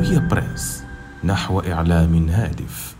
الهوية بريس نحو إعلام هادف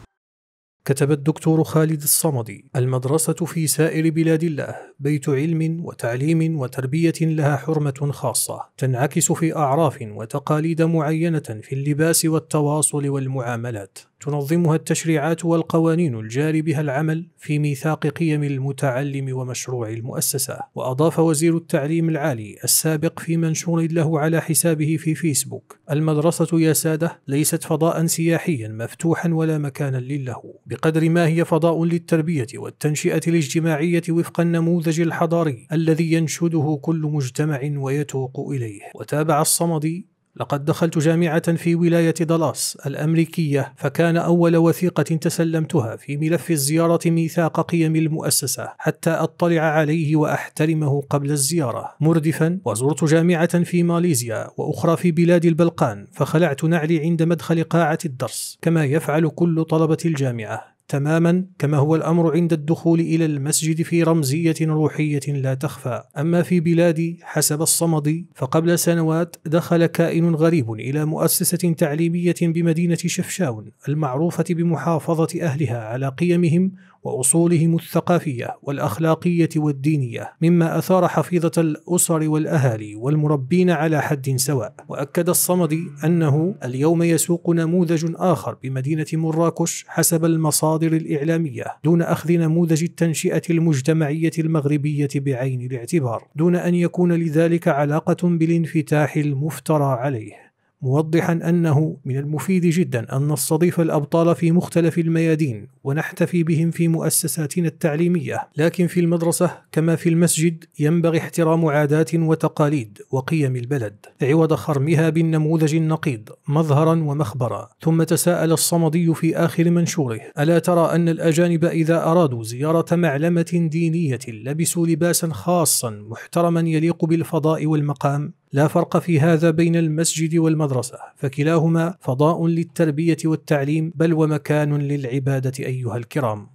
كتب الدكتور خالد الصمدي المدرسة في سائر بلاد الله بيت علم وتعليم وتربية لها حرمة خاصة تنعكس في أعراف وتقاليد معينة في اللباس والتواصل والمعاملات تنظمها التشريعات والقوانين الجاري بها العمل في ميثاق قيم المتعلم ومشروع المؤسسة وأضاف وزير التعليم العالي السابق في منشور له على حسابه في فيسبوك المدرسة يا سادة ليست فضاء سياحيا مفتوحا ولا مكانا لله بقدر ما هي فضاء للتربية والتنشئة الاجتماعية وفق النموذج الحضاري الذي ينشده كل مجتمع ويتوق إليه وتابع الصمدي لقد دخلت جامعة في ولاية دالاس الأمريكية فكان أول وثيقة تسلمتها في ملف الزيارة ميثاق قيم المؤسسة حتى أطلع عليه وأحترمه قبل الزيارة مردفا وزرت جامعة في ماليزيا وأخرى في بلاد البلقان فخلعت نعلي عند مدخل قاعة الدرس كما يفعل كل طلبة الجامعة تماما كما هو الامر عند الدخول الى المسجد في رمزيه روحيه لا تخفى، اما في بلادي حسب الصمدي فقبل سنوات دخل كائن غريب الى مؤسسه تعليميه بمدينه شفشاون المعروفه بمحافظه اهلها على قيمهم واصولهم الثقافيه والاخلاقيه والدينيه مما اثار حفيظه الاسر والاهالي والمربين على حد سواء واكد الصمدي انه اليوم يسوق نموذج اخر بمدينه مراكش حسب المصادر الاعلاميه دون اخذ نموذج التنشئه المجتمعيه المغربيه بعين الاعتبار دون ان يكون لذلك علاقه بالانفتاح المفترى عليه موضحا انه من المفيد جدا ان نستضيف الابطال في مختلف الميادين ونحتفي بهم في مؤسساتنا التعليميه، لكن في المدرسه كما في المسجد ينبغي احترام عادات وتقاليد وقيم البلد، عوض خرمها بالنموذج النقيض مظهرا ومخبرا، ثم تساءل الصمدي في اخر منشوره: الا ترى ان الاجانب اذا ارادوا زياره معلمه دينيه لبسوا لباسا خاصا محترما يليق بالفضاء والمقام؟ لا فرق في هذا بين المسجد والمدرسة فكلاهما فضاء للتربية والتعليم بل ومكان للعبادة أيها الكرام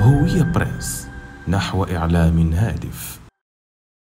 هوية بريس نحو إعلام هادف